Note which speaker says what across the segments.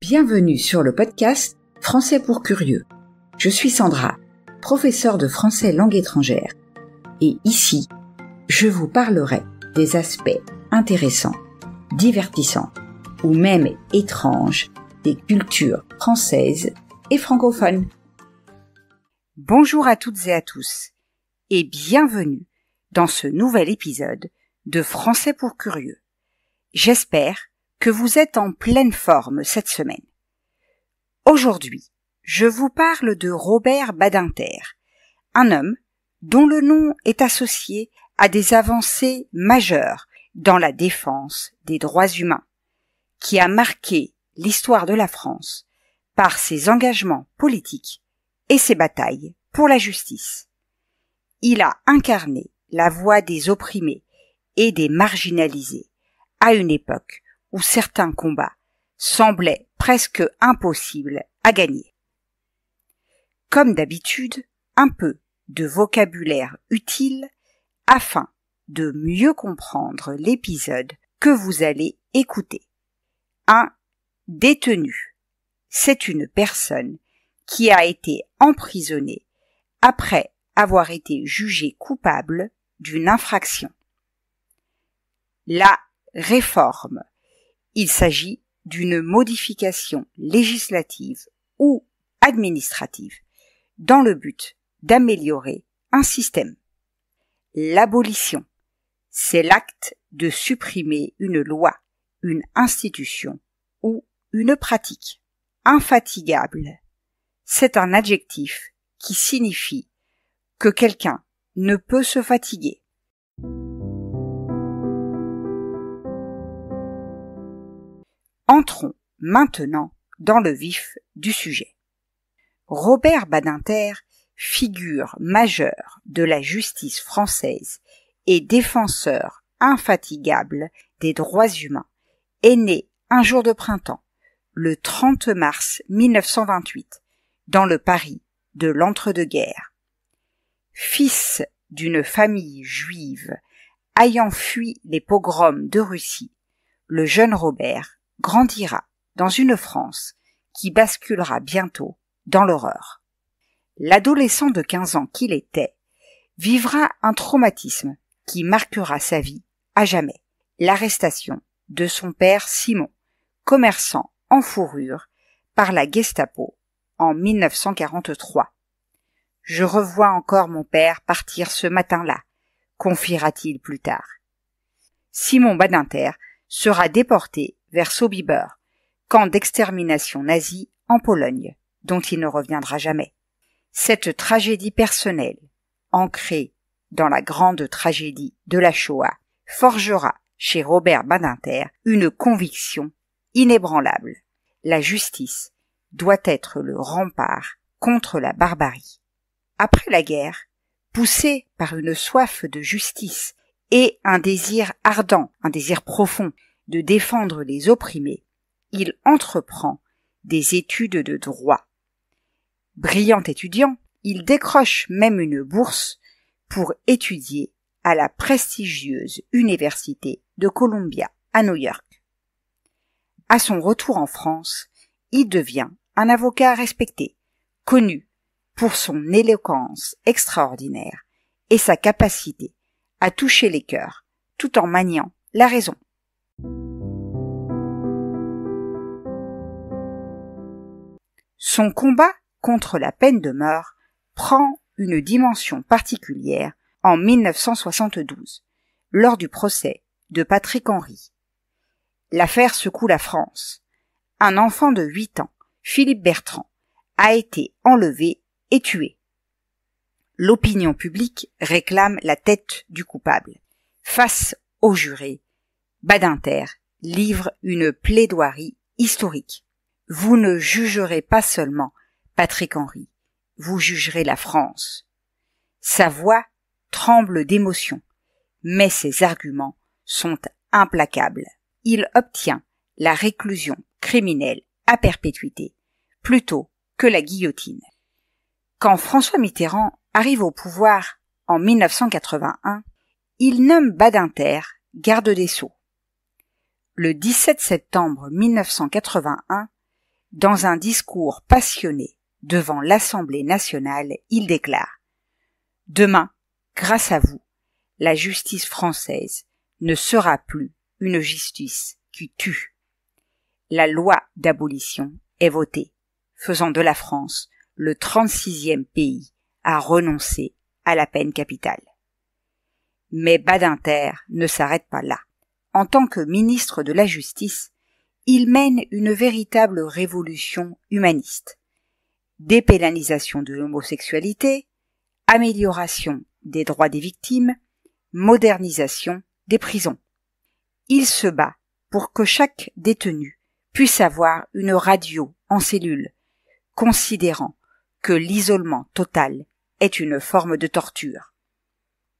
Speaker 1: Bienvenue sur le podcast Français pour curieux. Je suis Sandra, professeure de français langue étrangère. Et ici, je vous parlerai des aspects intéressants, divertissants ou même étranges des cultures françaises et francophones. Bonjour à toutes et à tous et bienvenue dans ce nouvel épisode de Français pour curieux. J'espère que vous êtes en pleine forme cette semaine. Aujourd'hui, je vous parle de Robert Badinter, un homme dont le nom est associé à des avancées majeures dans la défense des droits humains, qui a marqué l'histoire de la France par ses engagements politiques et ses batailles pour la justice. Il a incarné la voix des opprimés et des marginalisés à une époque où certains combats semblaient presque impossibles à gagner. Comme d'habitude, un peu de vocabulaire utile afin de mieux comprendre l'épisode que vous allez écouter. Un détenu. C'est une personne qui a été emprisonnée après avoir été jugée coupable d'une infraction. La réforme. Il s'agit d'une modification législative ou administrative dans le but d'améliorer un système. L'abolition, c'est l'acte de supprimer une loi, une institution ou une pratique. Infatigable, c'est un adjectif qui signifie que quelqu'un ne peut se fatiguer. Entrons maintenant dans le vif du sujet. Robert Badinter, figure majeure de la justice française et défenseur infatigable des droits humains, est né un jour de printemps, le 30 mars 1928, dans le Paris de l'entre-deux-guerres. Fils d'une famille juive ayant fui les pogroms de Russie, le jeune Robert grandira dans une France qui basculera bientôt dans l'horreur. L'adolescent de 15 ans qu'il était vivra un traumatisme qui marquera sa vie à jamais. L'arrestation de son père Simon, commerçant en fourrure par la Gestapo en 1943. Je revois encore mon père partir ce matin-là, confiera-t-il plus tard. Simon Badinter sera déporté vers Sobibor, camp d'extermination nazie en Pologne, dont il ne reviendra jamais. Cette tragédie personnelle, ancrée dans la grande tragédie de la Shoah, forgera chez Robert Badinter une conviction inébranlable. La justice doit être le rempart contre la barbarie. Après la guerre, poussé par une soif de justice et un désir ardent, un désir profond de défendre les opprimés, il entreprend des études de droit. Brillant étudiant, il décroche même une bourse pour étudier à la prestigieuse Université de Columbia à New York. À son retour en France, il devient un avocat respecté, connu pour son éloquence extraordinaire et sa capacité à toucher les cœurs tout en maniant la raison. Son combat contre la peine de mort prend une dimension particulière en 1972, lors du procès de Patrick Henry. L'affaire secoue la France. Un enfant de 8 ans, Philippe Bertrand, a été enlevé et tué. L'opinion publique réclame la tête du coupable. Face au juré, Badinter livre une plaidoirie historique. Vous ne jugerez pas seulement Patrick Henry, vous jugerez la France. Sa voix tremble d'émotion, mais ses arguments sont implacables. Il obtient la réclusion criminelle à perpétuité plutôt que la guillotine. Quand François Mitterrand arrive au pouvoir en 1981, il nomme Badinter garde des Sceaux. Le 17 septembre 1981, dans un discours passionné devant l'Assemblée nationale, il déclare Demain, grâce à vous, la justice française ne sera plus une justice qui tue. La loi d'abolition est votée, faisant de la France le 36e pays à renoncer à la peine capitale. Mais Badinter ne s'arrête pas là. En tant que ministre de la Justice, il mène une véritable révolution humaniste. Dépénalisation de l'homosexualité, amélioration des droits des victimes, modernisation des prisons. Il se bat pour que chaque détenu puisse avoir une radio en cellule, considérant que l'isolement total est une forme de torture.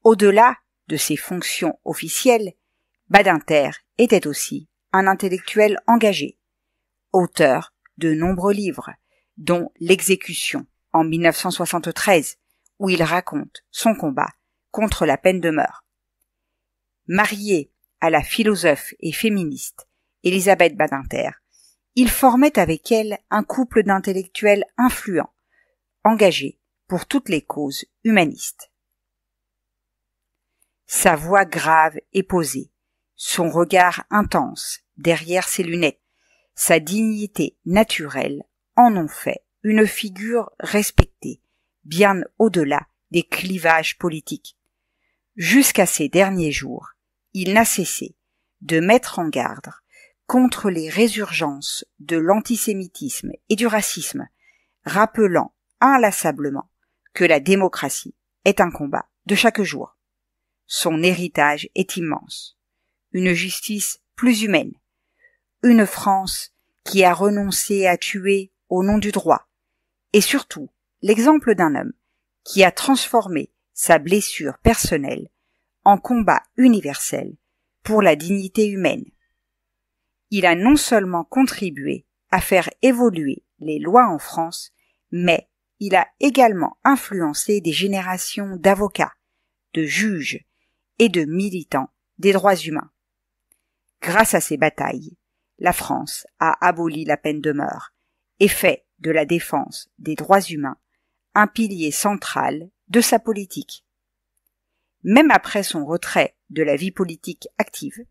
Speaker 1: Au-delà de ses fonctions officielles, Badinter était aussi un intellectuel engagé, auteur de nombreux livres, dont L'exécution en 1973, où il raconte son combat contre la peine de mort. Marié à la philosophe et féministe Elisabeth Badinter, il formait avec elle un couple d'intellectuels influents, engagés pour toutes les causes humanistes. Sa voix grave et posée son regard intense derrière ses lunettes, sa dignité naturelle en ont fait une figure respectée, bien au-delà des clivages politiques. Jusqu'à ses derniers jours, il n'a cessé de mettre en garde contre les résurgences de l'antisémitisme et du racisme, rappelant inlassablement que la démocratie est un combat de chaque jour. Son héritage est immense une justice plus humaine, une France qui a renoncé à tuer au nom du droit, et surtout l'exemple d'un homme qui a transformé sa blessure personnelle en combat universel pour la dignité humaine. Il a non seulement contribué à faire évoluer les lois en France, mais il a également influencé des générations d'avocats, de juges et de militants des droits humains. Grâce à ces batailles, la France a aboli la peine de mort et fait de la défense des droits humains un pilier central de sa politique. Même après son retrait de la vie politique active,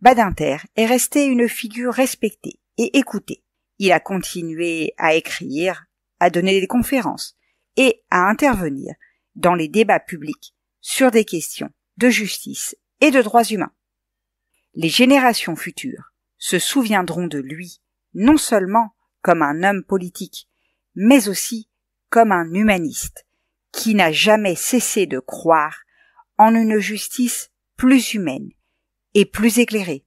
Speaker 1: Badinter est resté une figure respectée et écoutée. Il a continué à écrire, à donner des conférences et à intervenir dans les débats publics sur des questions de justice et de droits humains les générations futures se souviendront de lui non seulement comme un homme politique, mais aussi comme un humaniste, qui n'a jamais cessé de croire en une justice plus humaine et plus éclairée.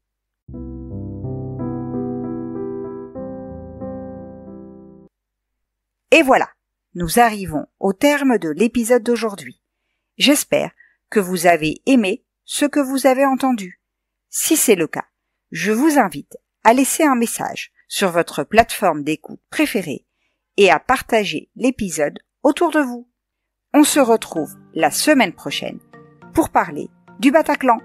Speaker 1: Et voilà, nous arrivons au terme de l'épisode d'aujourd'hui. J'espère que vous avez aimé ce que vous avez entendu. Si c'est le cas, je vous invite à laisser un message sur votre plateforme d'écoute préférée et à partager l'épisode autour de vous. On se retrouve la semaine prochaine pour parler du Bataclan.